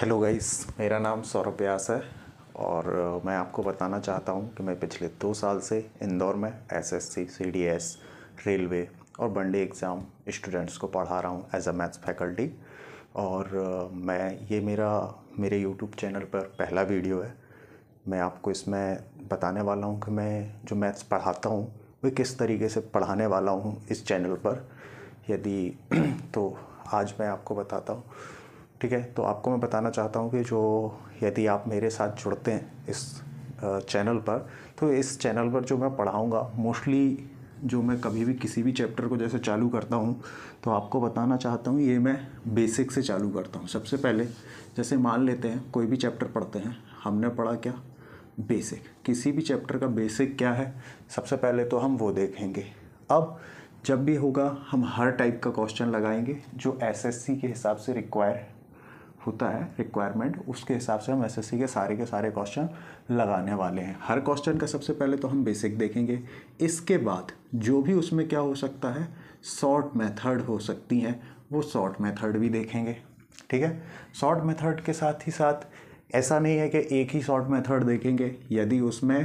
hello guys मेरा नाम सौरभ व्यास है और मैं आपको बताना चाहता हूँ कि मैं पिछले दो साल से इंदौर में एसएससी, सीडीएस, रेलवे और बंडे एग्ज़ाम स्टूडेंट्स को पढ़ा रहा हूँ एज अ मैथ्स फैकल्टी और मैं ये मेरा मेरे यूट्यूब चैनल पर पहला वीडियो है मैं आपको इसमें बताने वाला हूँ कि मैं जो मैथ्स पढ़ाता हूँ वे किस तरीके से पढ़ाने वाला हूँ इस चैनल पर यदि तो आज मैं आपको बताता हूँ ठीक है तो आपको मैं बताना चाहता हूँ कि जो यदि आप मेरे साथ जुड़ते हैं इस चैनल पर तो इस चैनल पर जो मैं पढ़ाऊँगा मोस्टली जो मैं कभी भी किसी भी चैप्टर को जैसे चालू करता हूँ तो आपको बताना चाहता हूँ ये मैं बेसिक से चालू करता हूँ सबसे पहले जैसे मान लेते हैं कोई भी चैप्टर पढ़ते हैं हमने पढ़ा क्या बेसिक किसी भी चैप्टर का बेसिक क्या है सबसे पहले तो हम वो देखेंगे अब जब भी होगा हम हर टाइप का क्वेश्चन लगाएंगे जो एसएससी के हिसाब से रिक्वायर होता है रिक्वायरमेंट उसके हिसाब से हम एस के सारे के सारे क्वेश्चन लगाने वाले हैं हर क्वेश्चन का सबसे पहले तो हम बेसिक देखेंगे इसके बाद जो भी उसमें क्या हो सकता है शॉर्ट मेथड हो सकती हैं वो शॉर्ट मेथड भी देखेंगे ठीक है शॉर्ट मेथड के साथ ही साथ ऐसा नहीं है कि एक ही शॉर्ट मेथड देखेंगे यदि उसमें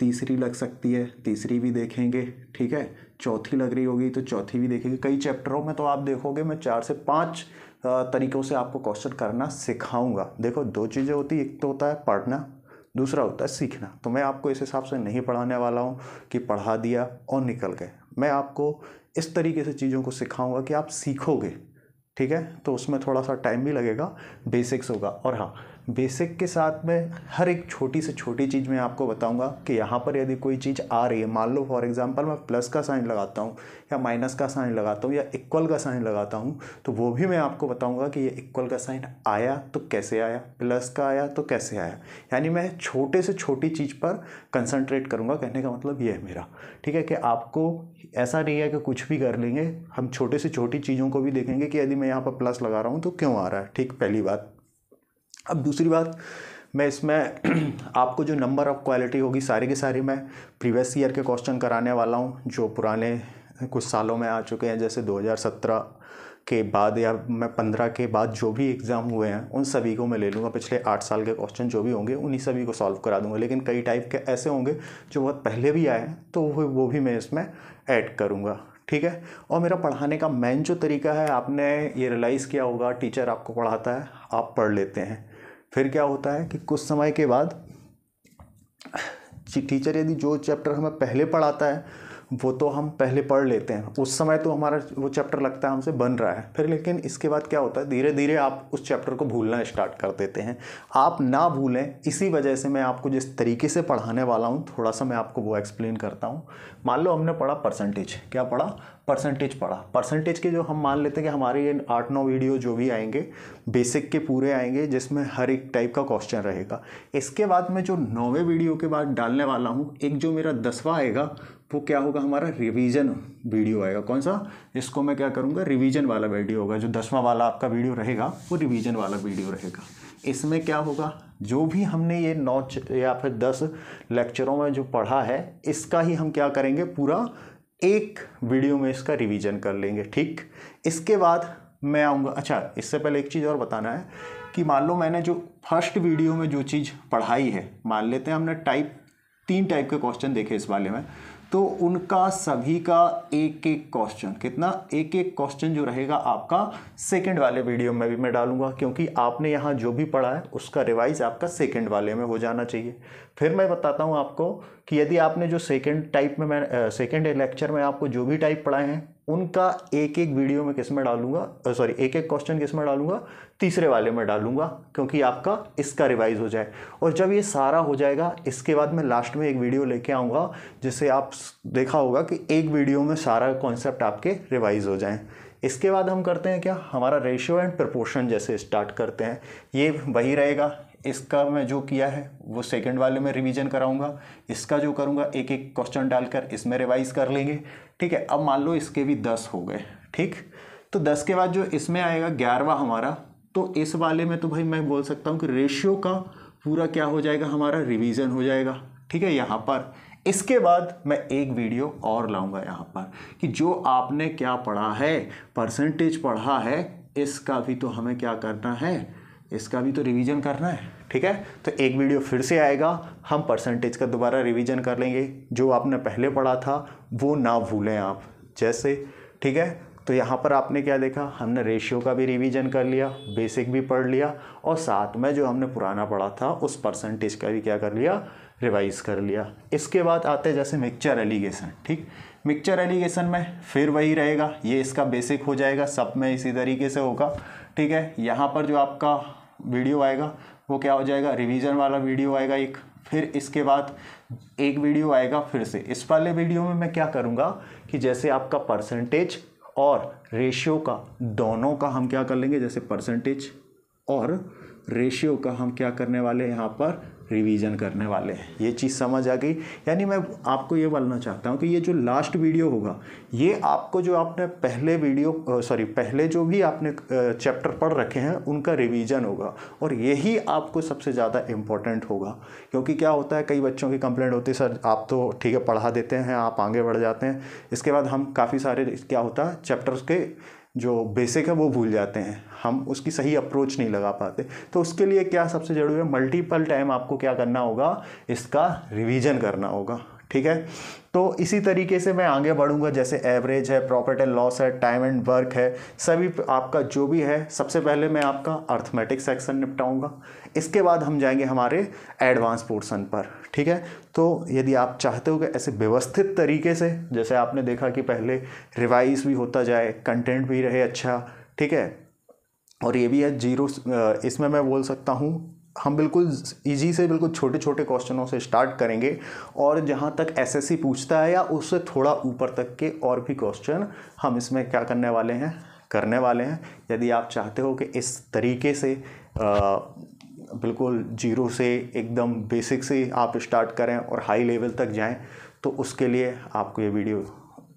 तीसरी लग सकती है तीसरी भी देखेंगे ठीक है चौथी लग रही होगी तो चौथी भी देखेंगे कई चैप्टरों में तो आप देखोगे मैं चार से पाँच तरीक़ों से आपको क्वेश्चन करना सिखाऊंगा देखो दो चीज़ें होती एक तो होता है पढ़ना दूसरा होता है सीखना तो मैं आपको इस हिसाब से नहीं पढ़ाने वाला हूँ कि पढ़ा दिया और निकल गए मैं आपको इस तरीके से चीज़ों को सिखाऊंगा कि आप सीखोगे ठीक है तो उसमें थोड़ा सा टाइम भी लगेगा बेसिक्स होगा और हाँ बेसिक के साथ में हर एक छोटी से छोटी चीज़ मैं आपको बताऊंगा कि यहाँ पर यदि कोई चीज़ आ रही है मान लो फॉर एग्जांपल मैं प्लस का साइन लगाता हूँ या माइनस का साइन लगाता हूँ या इक्वल का साइन लगाता हूँ तो वो भी मैं आपको बताऊँगा कि ये इक्वल का साइन आया तो कैसे आया प्लस का आया तो कैसे आया यानी मैं छोटे से छोटी चीज़ पर कंसनट्रेट करूँगा कहने का मतलब ये है मेरा ठीक है कि आपको ऐसा नहीं है कि कुछ भी कर लेंगे हम छोटे से छोटी चीज़ों को भी देखेंगे कि यदि मैं यहाँ पर प्लस लगा रहा हूँ तो क्यों आ रहा है ठीक पहली बात अब दूसरी बात मैं इसमें आपको जो नंबर ऑफ क्वालिटी होगी सारे के सारे मैं प्रीवियस ईयर के क्वेश्चन कराने वाला हूँ जो पुराने कुछ सालों में आ चुके हैं जैसे 2017 के बाद या मैं पंद्रह के बाद जो भी एग्ज़ाम हुए हैं उन सभी को मैं ले लूँगा पिछले आठ साल के क्वेश्चन जो भी होंगे उन्हीं सभी को सॉल्व करा दूँगा लेकिन कई टाइप के ऐसे होंगे जो बहुत पहले भी आए हैं तो वो भी मैं इसमें ऐड करूँगा ठीक है और मेरा पढ़ाने का मेन जो तरीका है आपने ये रियलाइज़ किया होगा टीचर आपको पढ़ाता है आप पढ़ लेते हैं फिर क्या होता है कि कुछ समय के बाद टीचर यदि जो चैप्टर हमें पहले पढ़ाता है वो तो हम पहले पढ़ लेते हैं उस समय तो हमारा वो चैप्टर लगता है हमसे बन रहा है फिर लेकिन इसके बाद क्या होता है धीरे धीरे आप उस चैप्टर को भूलना स्टार्ट कर देते हैं आप ना भूलें इसी वजह से मैं आपको जिस तरीके से पढ़ाने वाला हूँ थोड़ा सा मैं आपको वो एक्सप्लेन करता हूँ मान लो हमने पढ़ा परसेंटेज क्या पढ़ा परसेंटेज पढ़ा परसेंटेज के जो हम मान लेते हैं कि हमारे ये आठ नौ वीडियो जो भी आएंगे बेसिक के पूरे आएंगे जिसमें हर एक टाइप का क्वेश्चन रहेगा इसके बाद मैं जो नौवें वीडियो के बाद डालने वाला हूँ एक जो मेरा दसवा आएगा वो क्या होगा हमारा रिवीजन वीडियो आएगा कौन सा इसको मैं क्या करूँगा रिवीजन वाला वीडियो होगा जो दसवां वाला आपका वीडियो रहेगा वो रिवीजन वाला वीडियो रहेगा इसमें क्या होगा जो भी हमने ये नौ या फिर दस लेक्चरों में जो पढ़ा है इसका ही हम क्या करेंगे पूरा एक वीडियो में इसका रिवीजन कर लेंगे ठीक इसके बाद मैं आऊँगा अच्छा इससे पहले एक चीज़ और बताना है कि मान लो मैंने जो फर्स्ट वीडियो में जो चीज़ पढ़ाई है मान लेते हैं हमने टाइप तीन टाइप के क्वेश्चन देखे इस वाले में तो उनका सभी का एक एक क्वेश्चन कितना एक एक क्वेश्चन जो रहेगा आपका सेकंड वाले वीडियो में भी मैं डालूंगा क्योंकि आपने यहाँ जो भी पढ़ा है उसका रिवाइज आपका सेकंड वाले में हो जाना चाहिए फिर मैं बताता हूँ आपको कि यदि आपने जो सेकंड टाइप में मैं सेकेंड लेक्चर में आपको जो भी टाइप पढ़ाए हैं उनका एक एक वीडियो में किस में डालूंगा सॉरी एक एक क्वेश्चन किस में डालूंगा तीसरे वाले में डालूंगा क्योंकि आपका इसका रिवाइज हो जाए और जब ये सारा हो जाएगा इसके बाद मैं लास्ट में एक वीडियो लेके आऊँगा जिससे आप देखा होगा कि एक वीडियो में सारा कॉन्सेप्ट आपके रिवाइज हो जाएँ इसके बाद हम करते हैं क्या हमारा रेशियो एंड प्रपोर्शन जैसे स्टार्ट करते हैं ये वही रहेगा इसका मैं जो किया है वो सेकंड वाले में रिवीजन कराऊंगा इसका जो करूँगा एक एक क्वेश्चन डालकर इसमें रिवाइज कर लेंगे ठीक है अब मान लो इसके भी दस हो गए ठीक तो दस के बाद जो इसमें आएगा ग्यारहवा हमारा तो इस वाले में तो भाई मैं बोल सकता हूँ कि रेशियो का पूरा क्या हो जाएगा हमारा रिवीजन हो जाएगा ठीक है यहाँ पर इसके बाद मैं एक वीडियो और लाऊंगा यहाँ पर कि जो आपने क्या पढ़ा है परसेंटेज पढ़ा है इसका भी तो हमें क्या करना है इसका भी तो रिवीजन करना है ठीक है तो एक वीडियो फिर से आएगा हम परसेंटेज का दोबारा रिवीजन कर लेंगे जो आपने पहले पढ़ा था वो ना भूलें आप जैसे ठीक है तो यहाँ पर आपने क्या देखा हमने रेशियो का भी रिवीजन कर लिया बेसिक भी पढ़ लिया और साथ में जो हमने पुराना पढ़ा था उस परसेंटेज का भी क्या कर लिया रिवाइज कर लिया इसके बाद आते हैं जैसे मिक्सचर एलिगेशन ठीक मिक्सचर एलिगेशन में फिर वही रहेगा ये इसका बेसिक हो जाएगा सब में इसी तरीके से होगा ठीक है यहाँ पर जो आपका वीडियो आएगा वो क्या हो जाएगा रिवीजन वाला वीडियो आएगा एक फिर इसके बाद एक वीडियो आएगा फिर से इस वाले वीडियो में मैं क्या करूँगा कि जैसे आपका परसेंटेज और रेशियो का दोनों का हम क्या कर लेंगे जैसे परसेंटेज और रेशियो का हम क्या करने वाले यहाँ पर रिवीजन करने वाले हैं ये चीज़ समझ आ गई यानी मैं आपको ये बोलना चाहता हूँ कि ये जो लास्ट वीडियो होगा ये आपको जो आपने पहले वीडियो सॉरी पहले जो भी आपने चैप्टर पढ़ रखे हैं उनका रिवीजन होगा और यही आपको सबसे ज़्यादा इम्पोर्टेंट होगा क्योंकि क्या होता है कई बच्चों की कंप्लेंट होती है सर आप तो ठीक है पढ़ा देते हैं आप आगे बढ़ जाते हैं इसके बाद हम काफ़ी सारे क्या होता है चैप्टर्स के जो बेसिक है वो भूल जाते हैं हम उसकी सही अप्रोच नहीं लगा पाते तो उसके लिए क्या सबसे ज़रूरी है मल्टीपल टाइम आपको क्या करना होगा इसका रिवीजन करना होगा ठीक है तो इसी तरीके से मैं आगे बढ़ूंगा जैसे एवरेज है प्रॉफिट एंड लॉस है टाइम एंड वर्क है सभी आपका जो भी है सबसे पहले मैं आपका अर्थमेटिक सेक्शन निपटाऊंगा इसके बाद हम जाएंगे हमारे एडवांस पोर्सन पर ठीक है तो यदि आप चाहते हो कि ऐसे व्यवस्थित तरीके से जैसे आपने देखा कि पहले रिवाइज भी होता जाए कंटेंट भी रहे अच्छा ठीक है और ये भी है जीरो इसमें मैं बोल सकता हूँ हम बिल्कुल इजी से बिल्कुल छोटे छोटे क्वेश्चनों से स्टार्ट करेंगे और जहाँ तक एसएससी पूछता है या उससे थोड़ा ऊपर तक के और भी क्वेश्चन हम इसमें क्या करने वाले हैं करने वाले हैं यदि आप चाहते हो कि इस तरीके से आ, बिल्कुल जीरो से एकदम बेसिक से आप स्टार्ट करें और हाई लेवल तक जाएँ तो उसके लिए आपको ये वीडियो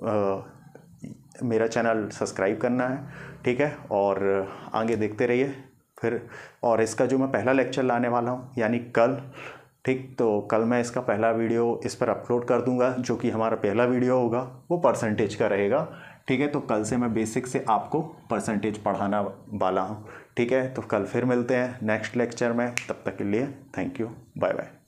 आ, मेरा चैनल सब्सक्राइब करना है ठीक है और आगे देखते रहिए फिर और इसका जो मैं पहला लेक्चर लाने वाला हूँ यानी कल ठीक तो कल मैं इसका पहला वीडियो इस पर अपलोड कर दूंगा जो कि हमारा पहला वीडियो होगा वो परसेंटेज का रहेगा ठीक है तो कल से मैं बेसिक से आपको परसेंटेज पढ़ाना वाला हूँ ठीक है तो कल फिर मिलते हैं नेक्स्ट लेक्चर में तब तक के लिए थैंक यू बाय बाय